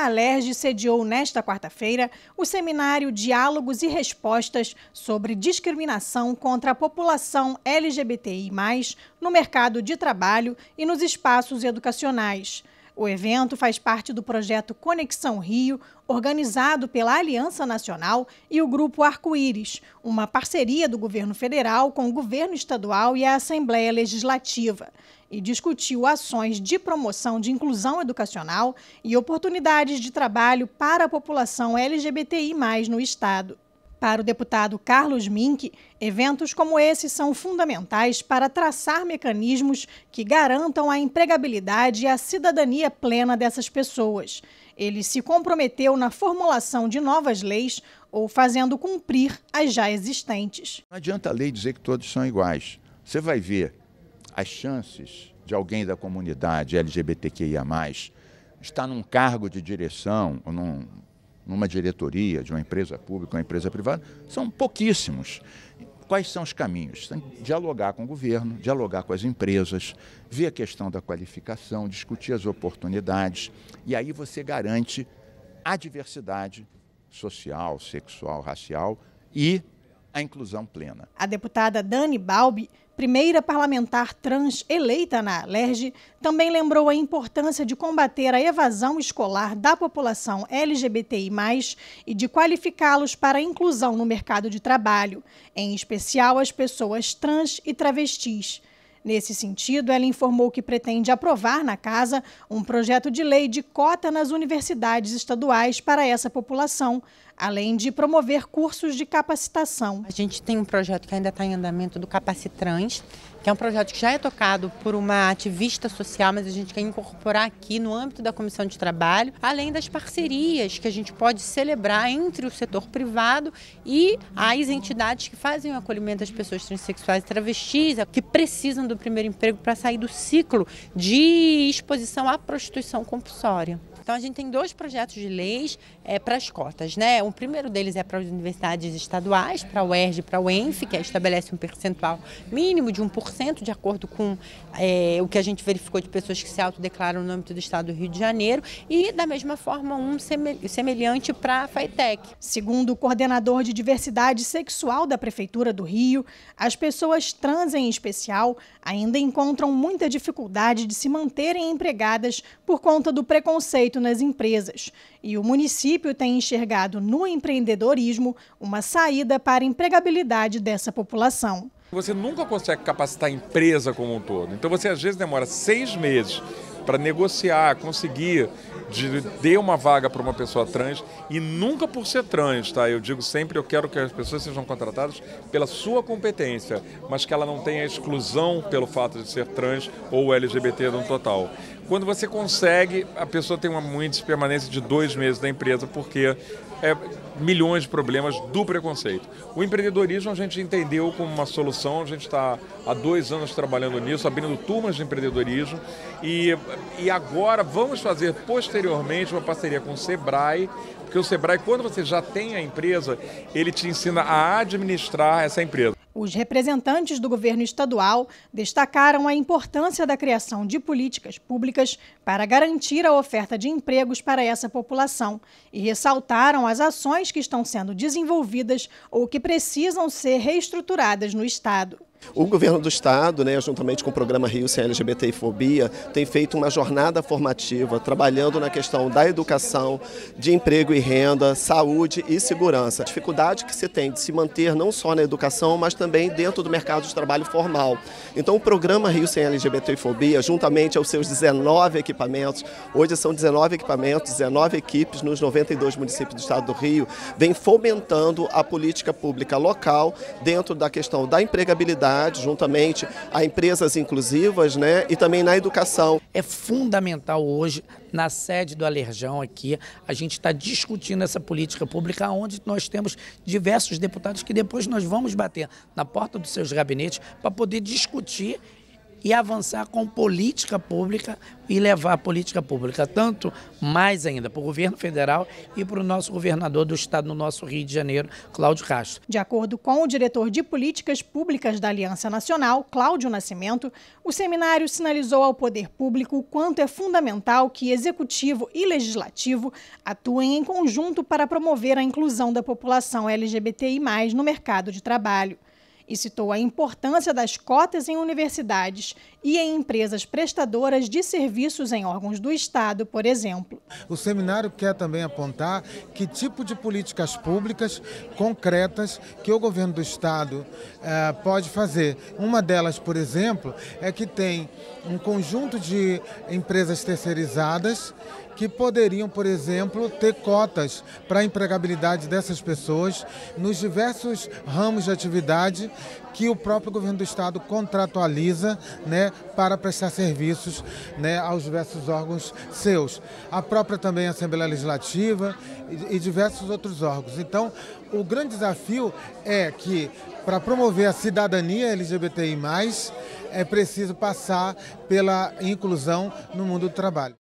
a Alerj sediou nesta quarta-feira o seminário Diálogos e Respostas sobre Discriminação contra a População LGBTI, no mercado de trabalho e nos espaços educacionais. O evento faz parte do projeto Conexão Rio, organizado pela Aliança Nacional e o Grupo Arco-Íris, uma parceria do governo federal com o governo estadual e a Assembleia Legislativa, e discutiu ações de promoção de inclusão educacional e oportunidades de trabalho para a população LGBTI no Estado. Para o deputado Carlos Mink, eventos como esse são fundamentais para traçar mecanismos que garantam a empregabilidade e a cidadania plena dessas pessoas. Ele se comprometeu na formulação de novas leis ou fazendo cumprir as já existentes. Não adianta a lei dizer que todos são iguais. Você vai ver as chances de alguém da comunidade LGBTQIA, estar num cargo de direção, ou num numa diretoria de uma empresa pública, uma empresa privada, são pouquíssimos. Quais são os caminhos? Tem que dialogar com o governo, dialogar com as empresas, ver a questão da qualificação, discutir as oportunidades, e aí você garante a diversidade social, sexual, racial e a inclusão plena. A deputada Dani Balbi, primeira parlamentar trans eleita na Alerj, também lembrou a importância de combater a evasão escolar da população LGBTI+, e de qualificá-los para a inclusão no mercado de trabalho, em especial as pessoas trans e travestis. Nesse sentido, ela informou que pretende aprovar na Casa um projeto de lei de cota nas universidades estaduais para essa população, além de promover cursos de capacitação. A gente tem um projeto que ainda está em andamento do Capacitrans, que é um projeto que já é tocado por uma ativista social, mas a gente quer incorporar aqui no âmbito da Comissão de Trabalho, além das parcerias que a gente pode celebrar entre o setor privado e as entidades que fazem o acolhimento das pessoas transexuais e travestis, que precisam do primeiro emprego para sair do ciclo de exposição à prostituição compulsória. Então, a gente tem dois projetos de leis é, para as cotas. Né? O primeiro deles é para as universidades estaduais, para a UERJ e para a UENF, que estabelece um percentual mínimo de 1%, de acordo com é, o que a gente verificou de pessoas que se autodeclaram no âmbito do Estado do Rio de Janeiro, e da mesma forma um semelhante para a FAITEC. Segundo o coordenador de diversidade sexual da Prefeitura do Rio, as pessoas trans em especial ainda encontram muita dificuldade de se manterem empregadas por conta do preconceito nas empresas. E o município tem enxergado no empreendedorismo uma saída para a empregabilidade dessa população. Você nunca consegue capacitar a empresa como um todo. Então você às vezes demora seis meses para negociar, conseguir de dê uma vaga para uma pessoa trans e nunca por ser trans, tá? Eu digo sempre, eu quero que as pessoas sejam contratadas pela sua competência, mas que ela não tenha exclusão pelo fato de ser trans ou LGBT no total. Quando você consegue, a pessoa tem uma índice permanência de dois meses na empresa, porque é, milhões de problemas do preconceito. O empreendedorismo a gente entendeu como uma solução, a gente está há dois anos trabalhando nisso, abrindo turmas de empreendedorismo e, e agora vamos fazer posteriormente uma parceria com o Sebrae, porque o Sebrae, quando você já tem a empresa, ele te ensina a administrar essa empresa. Os representantes do governo estadual destacaram a importância da criação de políticas públicas para garantir a oferta de empregos para essa população e ressaltaram as ações que estão sendo desenvolvidas ou que precisam ser reestruturadas no Estado. O governo do estado, né, juntamente com o programa Rio Sem LGBT e Fobia, tem feito uma jornada formativa, trabalhando na questão da educação, de emprego e renda, saúde e segurança. A dificuldade que se tem de se manter não só na educação, mas também dentro do mercado de trabalho formal. Então, o programa Rio Sem LGBT e Fobia, juntamente aos seus 19 equipamentos, hoje são 19 equipamentos, 19 equipes nos 92 municípios do estado do Rio, vem fomentando a política pública local dentro da questão da empregabilidade juntamente a empresas inclusivas né, e também na educação. É fundamental hoje, na sede do Alerjão aqui, a gente está discutindo essa política pública, onde nós temos diversos deputados que depois nós vamos bater na porta dos seus gabinetes para poder discutir e avançar com política pública e levar a política pública tanto mais ainda para o governo federal e para o nosso governador do estado no nosso Rio de Janeiro, Cláudio Castro. De acordo com o diretor de políticas públicas da Aliança Nacional, Cláudio Nascimento, o seminário sinalizou ao poder público o quanto é fundamental que executivo e legislativo atuem em conjunto para promover a inclusão da população LGBTI+ no mercado de trabalho e citou a importância das cotas em universidades e em empresas prestadoras de serviços em órgãos do Estado, por exemplo. O seminário quer também apontar que tipo de políticas públicas concretas que o governo do Estado eh, pode fazer. Uma delas, por exemplo, é que tem um conjunto de empresas terceirizadas que poderiam, por exemplo, ter cotas para a empregabilidade dessas pessoas nos diversos ramos de atividade que o próprio governo do estado contratualiza né, para prestar serviços né, aos diversos órgãos seus. A própria também Assembleia Legislativa e, e diversos outros órgãos. Então, o grande desafio é que, para promover a cidadania LGBTI, é preciso passar pela inclusão no mundo do trabalho.